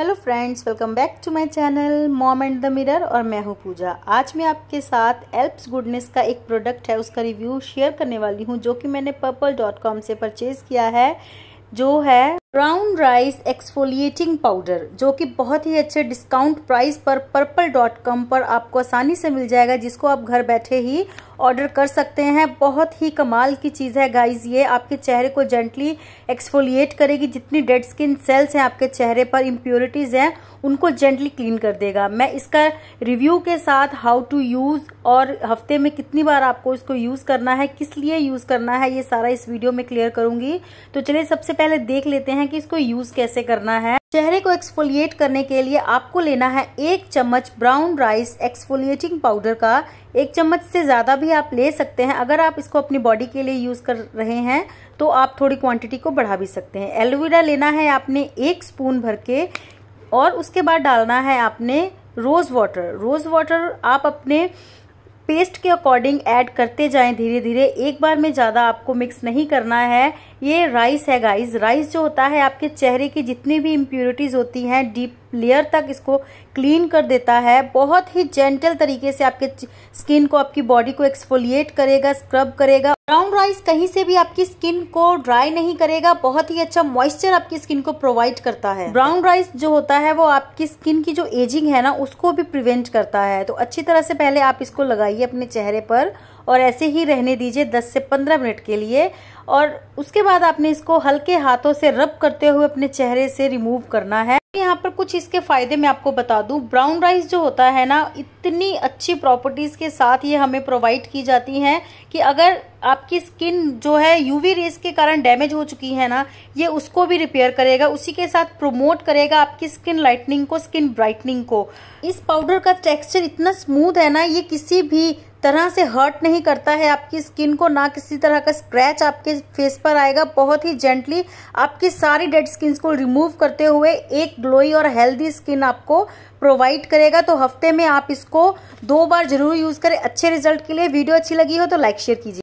hello friends welcome back to my channel mom and the mirror और मैं हूं पूजा आज मैं आपके साथ एल्प्स गुडनेस का एक प्रोडक्ट है उसका रिव्यू शेयर करने वाली हूं जो कि मैंने पर्पल डॉट कॉम से परचेज़ किया है जो है ब्राउन राइस एक्सफोलिएटिंग पाउडर जो कि बहुत ही अच्छे डिस्काउंट प्राइस पर पर्पल डॉट कॉम पर आपको आसानी से मिल जाएगा जिसको आप घर बैठे ही ऑर्डर कर सकते हैं बहुत ही कमाल की चीज़ है गाइज ये आपके चेहरे को जेंटली एक्सफोलिएट करेगी जितनी डेड स्किन सेल्स हैं आपके चेहरे पर इम्प्योरिटीज़ हैं उनको जेंटली क्लीन कर देगा मैं इसका रिव्यू के साथ हाउ टू यूज़ और हफ्ते में कितनी बार आपको इसको यूज़ करना है किस लिए यूज़ करना है ये सारा इस वीडियो में क्लियर करूँगी तो चलिए सबसे पहले देख लेते हैं कि इसको यूज़ कैसे करना है चेहरे को एक्सफोलिएट करने के लिए आपको लेना है एक चम्मच ब्राउन राइस एक्सफोलिएटिंग पाउडर का एक चम्मच से ज़्यादा भी आप ले सकते हैं अगर आप इसको अपनी बॉडी के लिए यूज़ कर रहे हैं तो आप थोड़ी क्वांटिटी को बढ़ा भी सकते हैं एलोवेरा लेना है आपने एक स्पून भर के और उसके बाद डालना है आपने रोज़ वाटर रोज़ वाटर आप अपने पेस्ट के अकॉर्डिंग ऐड करते जाएं धीरे धीरे एक बार में ज़्यादा आपको मिक्स नहीं करना है ये राइस है गाइस राइस जो होता है आपके चेहरे की जितनी भी इम्प्योरिटीज़ होती हैं डीप लेयर तक इसको क्लीन कर देता है बहुत ही जेंटल तरीके से आपके स्किन को आपकी बॉडी को एक्सफोलिएट करेगा स्क्रब करेगा ब्राउन राइस कहीं से भी आपकी स्किन को ड्राई नहीं करेगा बहुत ही अच्छा मॉइस्चर आपकी स्किन को प्रोवाइड करता है ब्राउन राइस जो होता है वो आपकी स्किन की जो एजिंग है ना उसको भी प्रिवेंट करता है तो अच्छी तरह से पहले आप इसको लगाइए अपने चेहरे पर और ऐसे ही रहने दीजिए 10 से 15 मिनट के लिए और उसके बाद आपने इसको हल्के हाथों से रब करते हुए अपने चेहरे से रिमूव करना है यहाँ पर कुछ इसके फायदे मैं आपको बता दूं ब्राउन राइस जो होता है ना इतनी अच्छी प्रॉपर्टीज़ के साथ ये हमें प्रोवाइड की जाती हैं कि अगर आपकी स्किन जो है यूवी रेस के कारण डैमेज हो चुकी है ना ये उसको भी रिपेयर करेगा उसी के साथ प्रोमोट करेगा आपकी स्किन लाइटनिंग को स्किन ब्राइटनिंग को इस पाउडर का टेक्सचर इतना स्मूथ है ना ये किसी भी तरह से हर्ट नहीं करता है आपकी स्किन को ना किसी तरह का स्क्रैच आपके फेस पर आएगा बहुत ही जेंटली आपकी सारी डेड स्किन को रिमूव करते हुए एक ग्लोई और हेल्दी स्किन आपको प्रोवाइड करेगा तो हफ्ते में आप इसको दो बार जरूर यूज़ करें अच्छे रिजल्ट के लिए वीडियो अच्छी लगी हो तो लाइक शेयर कीजिए